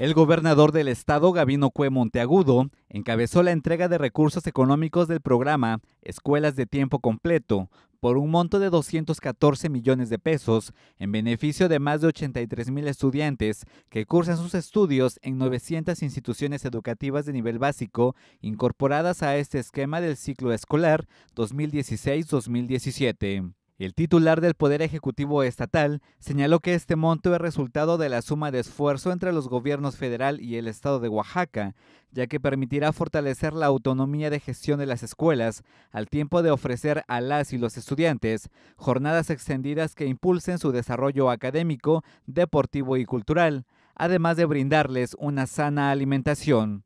El gobernador del estado, Gabino Cue Monteagudo, encabezó la entrega de recursos económicos del programa Escuelas de Tiempo Completo por un monto de 214 millones de pesos en beneficio de más de 83 mil estudiantes que cursan sus estudios en 900 instituciones educativas de nivel básico incorporadas a este esquema del ciclo escolar 2016-2017. El titular del Poder Ejecutivo Estatal señaló que este monto es resultado de la suma de esfuerzo entre los gobiernos federal y el Estado de Oaxaca, ya que permitirá fortalecer la autonomía de gestión de las escuelas al tiempo de ofrecer a las y los estudiantes jornadas extendidas que impulsen su desarrollo académico, deportivo y cultural, además de brindarles una sana alimentación.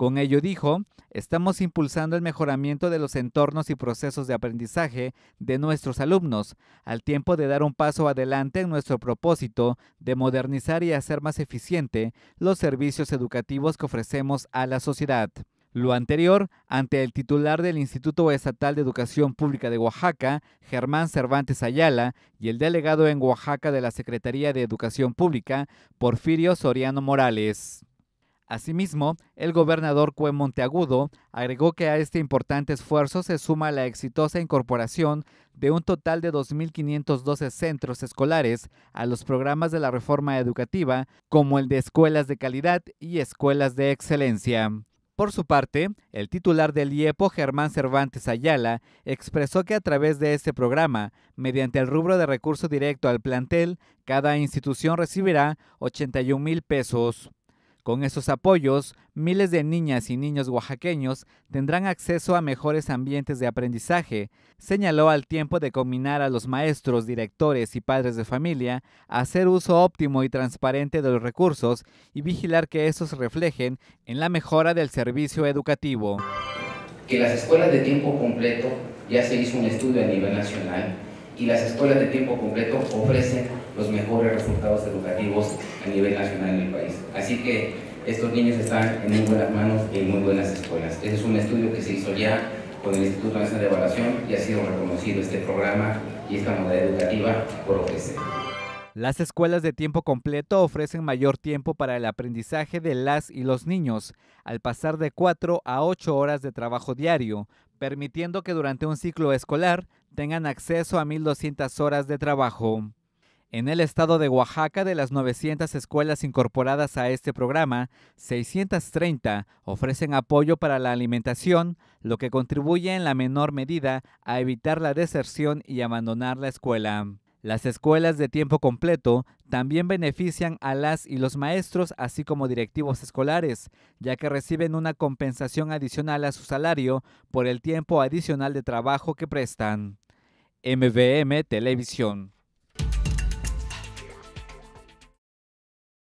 Con ello dijo, estamos impulsando el mejoramiento de los entornos y procesos de aprendizaje de nuestros alumnos, al tiempo de dar un paso adelante en nuestro propósito de modernizar y hacer más eficiente los servicios educativos que ofrecemos a la sociedad. Lo anterior, ante el titular del Instituto Estatal de Educación Pública de Oaxaca, Germán Cervantes Ayala, y el delegado en Oaxaca de la Secretaría de Educación Pública, Porfirio Soriano Morales. Asimismo, el gobernador Cue Monteagudo agregó que a este importante esfuerzo se suma la exitosa incorporación de un total de 2.512 centros escolares a los programas de la reforma educativa, como el de escuelas de calidad y escuelas de excelencia. Por su parte, el titular del IEPO, Germán Cervantes Ayala, expresó que a través de este programa, mediante el rubro de recurso directo al plantel, cada institución recibirá 81 mil pesos. Con esos apoyos, miles de niñas y niños oaxaqueños tendrán acceso a mejores ambientes de aprendizaje, señaló al tiempo de combinar a los maestros, directores y padres de familia a hacer uso óptimo y transparente de los recursos y vigilar que estos reflejen en la mejora del servicio educativo. Que las escuelas de tiempo completo ya se hizo un estudio a nivel nacional y las escuelas de tiempo completo ofrecen los mejores resultados educativos a nivel nacional en el país. Así que estos niños están en muy buenas manos y en muy buenas escuelas. Ese es un estudio que se hizo ya con el Instituto Nacional de Evaluación y ha sido reconocido este programa y esta modalidad educativa por ofrecer. Las escuelas de tiempo completo ofrecen mayor tiempo para el aprendizaje de las y los niños, al pasar de 4 a 8 horas de trabajo diario, permitiendo que durante un ciclo escolar tengan acceso a 1.200 horas de trabajo. En el estado de Oaxaca, de las 900 escuelas incorporadas a este programa, 630 ofrecen apoyo para la alimentación, lo que contribuye en la menor medida a evitar la deserción y abandonar la escuela. Las escuelas de tiempo completo también benefician a las y los maestros, así como directivos escolares, ya que reciben una compensación adicional a su salario por el tiempo adicional de trabajo que prestan. MVM Televisión.